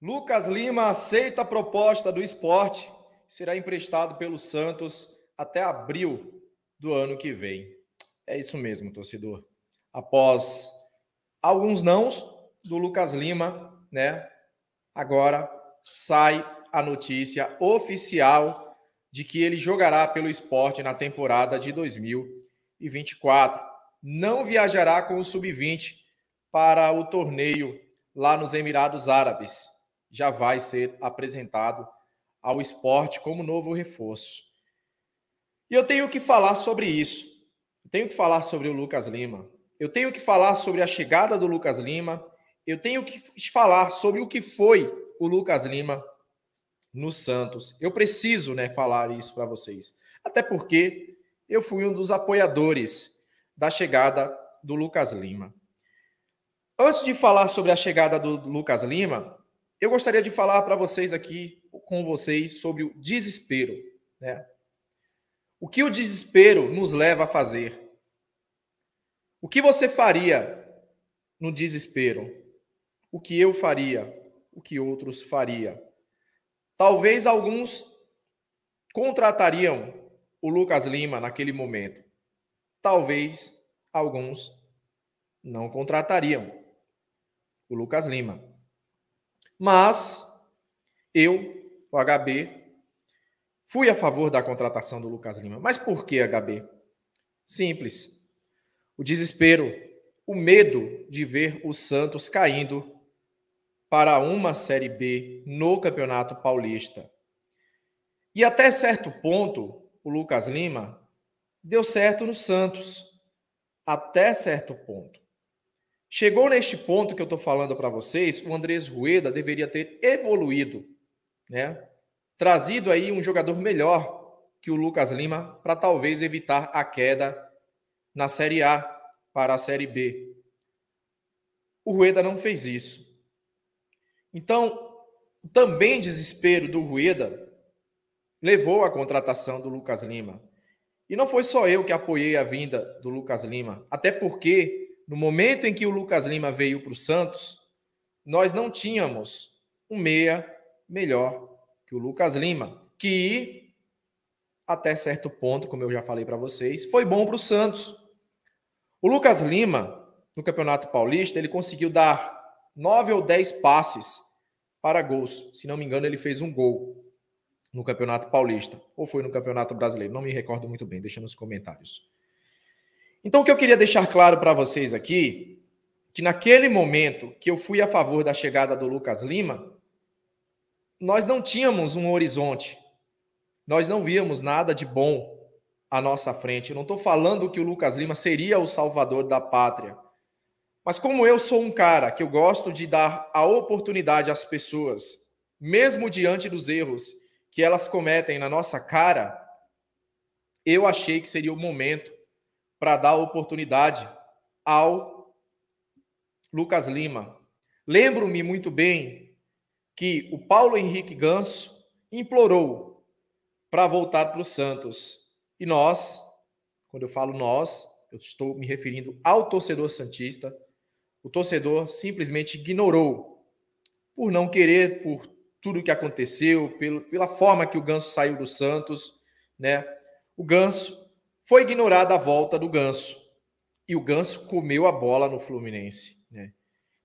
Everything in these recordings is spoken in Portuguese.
Lucas Lima aceita a proposta do esporte. Será emprestado pelo Santos até abril do ano que vem. É isso mesmo, torcedor. Após alguns nãos do Lucas Lima, né? Agora sai a notícia oficial de que ele jogará pelo esporte na temporada de 2024. Não viajará com o sub-20 para o torneio lá nos Emirados Árabes já vai ser apresentado ao esporte como novo reforço. E eu tenho que falar sobre isso. Eu tenho que falar sobre o Lucas Lima. Eu tenho que falar sobre a chegada do Lucas Lima. Eu tenho que falar sobre o que foi o Lucas Lima no Santos. Eu preciso, né, falar isso para vocês. Até porque eu fui um dos apoiadores da chegada do Lucas Lima. Antes de falar sobre a chegada do Lucas Lima, eu gostaria de falar para vocês aqui, com vocês, sobre o desespero. Né? O que o desespero nos leva a fazer? O que você faria no desespero? O que eu faria? O que outros faria? Talvez alguns contratariam o Lucas Lima naquele momento. Talvez alguns não contratariam o Lucas Lima. Mas eu, o HB, fui a favor da contratação do Lucas Lima. Mas por que HB? Simples. O desespero, o medo de ver o Santos caindo para uma Série B no Campeonato Paulista. E até certo ponto, o Lucas Lima deu certo no Santos. Até certo ponto. Chegou neste ponto que eu estou falando para vocês, o Andrés Rueda deveria ter evoluído, né? trazido aí um jogador melhor que o Lucas Lima para talvez evitar a queda na Série A para a Série B. O Rueda não fez isso. Então, também desespero do Rueda levou à contratação do Lucas Lima. E não foi só eu que apoiei a vinda do Lucas Lima, até porque no momento em que o Lucas Lima veio para o Santos, nós não tínhamos um meia melhor que o Lucas Lima, que até certo ponto, como eu já falei para vocês, foi bom para o Santos. O Lucas Lima, no Campeonato Paulista, ele conseguiu dar nove ou dez passes para gols. Se não me engano, ele fez um gol no Campeonato Paulista, ou foi no Campeonato Brasileiro, não me recordo muito bem, deixa nos comentários. Então, o que eu queria deixar claro para vocês aqui, que naquele momento que eu fui a favor da chegada do Lucas Lima, nós não tínhamos um horizonte, nós não víamos nada de bom à nossa frente. Eu não estou falando que o Lucas Lima seria o salvador da pátria. Mas como eu sou um cara que eu gosto de dar a oportunidade às pessoas, mesmo diante dos erros que elas cometem na nossa cara, eu achei que seria o momento para dar oportunidade ao Lucas Lima. Lembro-me muito bem que o Paulo Henrique Ganso implorou para voltar para o Santos. E nós, quando eu falo nós, eu estou me referindo ao torcedor santista. O torcedor simplesmente ignorou por não querer, por tudo que aconteceu, pela forma que o Ganso saiu do Santos, né? O Ganso foi ignorada a volta do Ganso. E o Ganso comeu a bola no Fluminense. Né?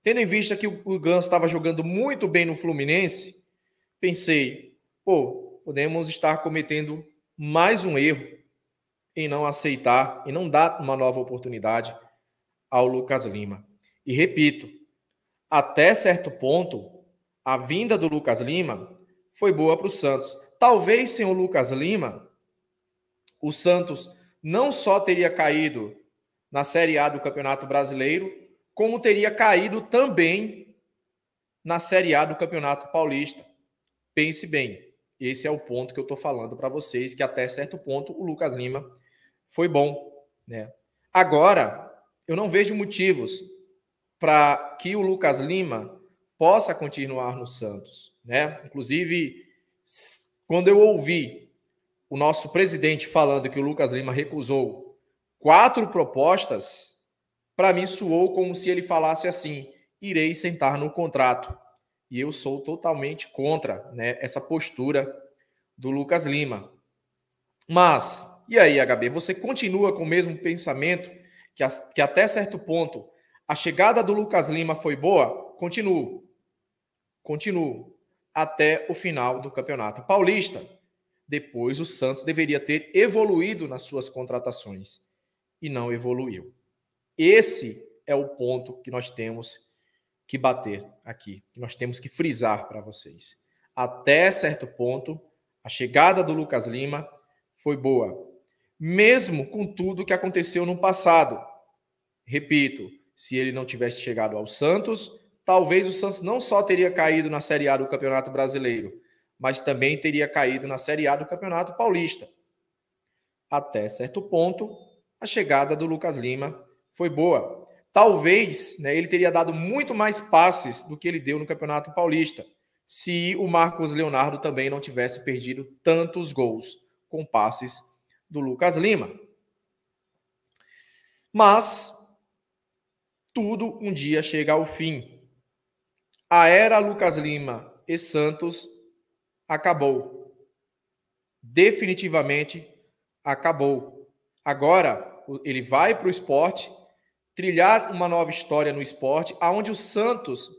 Tendo em vista que o, o Ganso estava jogando muito bem no Fluminense, pensei, pô, podemos estar cometendo mais um erro em não aceitar e não dar uma nova oportunidade ao Lucas Lima. E repito, até certo ponto, a vinda do Lucas Lima foi boa para o Santos. Talvez sem o Lucas Lima, o Santos não só teria caído na Série A do Campeonato Brasileiro, como teria caído também na Série A do Campeonato Paulista. Pense bem, esse é o ponto que eu estou falando para vocês, que até certo ponto o Lucas Lima foi bom. Né? Agora, eu não vejo motivos para que o Lucas Lima possa continuar no Santos. Né? Inclusive, quando eu ouvi o nosso presidente falando que o Lucas Lima recusou quatro propostas, para mim soou como se ele falasse assim: irei sentar no contrato. E eu sou totalmente contra né, essa postura do Lucas Lima. Mas, e aí, HB, você continua com o mesmo pensamento que, que até certo ponto a chegada do Lucas Lima foi boa? Continuo. Continuo até o final do campeonato paulista depois o Santos deveria ter evoluído nas suas contratações e não evoluiu. Esse é o ponto que nós temos que bater aqui, que nós temos que frisar para vocês. Até certo ponto, a chegada do Lucas Lima foi boa, mesmo com tudo que aconteceu no passado. Repito, se ele não tivesse chegado ao Santos, talvez o Santos não só teria caído na Série A do Campeonato Brasileiro, mas também teria caído na Série A do Campeonato Paulista. Até certo ponto, a chegada do Lucas Lima foi boa. Talvez né, ele teria dado muito mais passes do que ele deu no Campeonato Paulista, se o Marcos Leonardo também não tivesse perdido tantos gols com passes do Lucas Lima. Mas tudo um dia chega ao fim. A era Lucas Lima e Santos acabou. Definitivamente acabou. Agora ele vai para o esporte, trilhar uma nova história no esporte, aonde o Santos,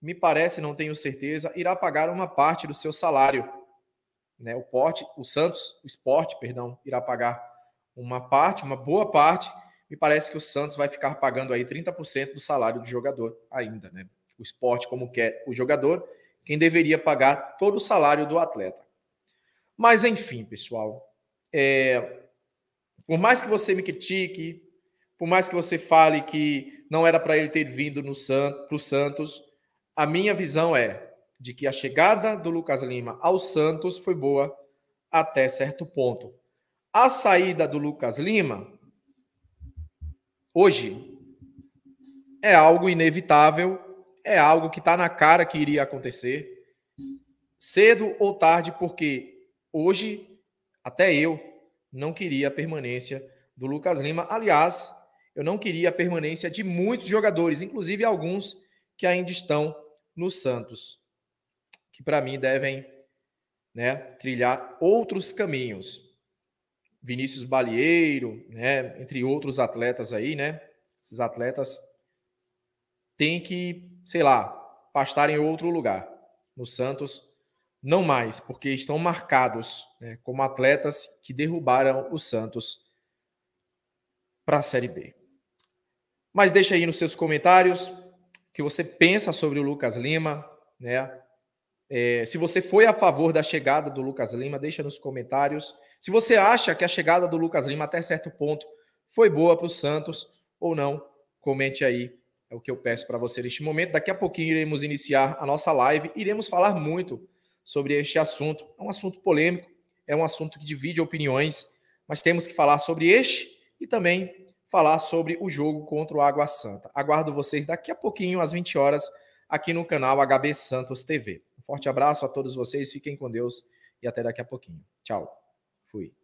me parece, não tenho certeza, irá pagar uma parte do seu salário. Né? O, porte, o Santos, o esporte, perdão, irá pagar uma parte, uma boa parte. Me parece que o Santos vai ficar pagando aí 30% do salário do jogador ainda, né? O esporte, como quer o jogador, quem deveria pagar todo o salário do atleta. Mas, enfim, pessoal, é, por mais que você me critique, por mais que você fale que não era para ele ter vindo no para o Santos, a minha visão é de que a chegada do Lucas Lima ao Santos foi boa até certo ponto. A saída do Lucas Lima, hoje, é algo inevitável é algo que está na cara que iria acontecer, cedo ou tarde, porque hoje até eu não queria a permanência do Lucas Lima. Aliás, eu não queria a permanência de muitos jogadores, inclusive alguns que ainda estão no Santos, que para mim devem né, trilhar outros caminhos. Vinícius Balieiro, né, entre outros atletas aí, né? Esses atletas têm que sei lá, pastar em outro lugar. No Santos, não mais, porque estão marcados né, como atletas que derrubaram o Santos para a Série B. Mas deixa aí nos seus comentários o que você pensa sobre o Lucas Lima, né? É, se você foi a favor da chegada do Lucas Lima, deixa nos comentários. Se você acha que a chegada do Lucas Lima até certo ponto foi boa para o Santos ou não, comente aí é o que eu peço para você neste momento. Daqui a pouquinho iremos iniciar a nossa live. Iremos falar muito sobre este assunto. É um assunto polêmico, é um assunto que divide opiniões, mas temos que falar sobre este e também falar sobre o jogo contra o Água Santa. Aguardo vocês daqui a pouquinho, às 20 horas, aqui no canal HB Santos TV. Um forte abraço a todos vocês, fiquem com Deus e até daqui a pouquinho. Tchau. Fui.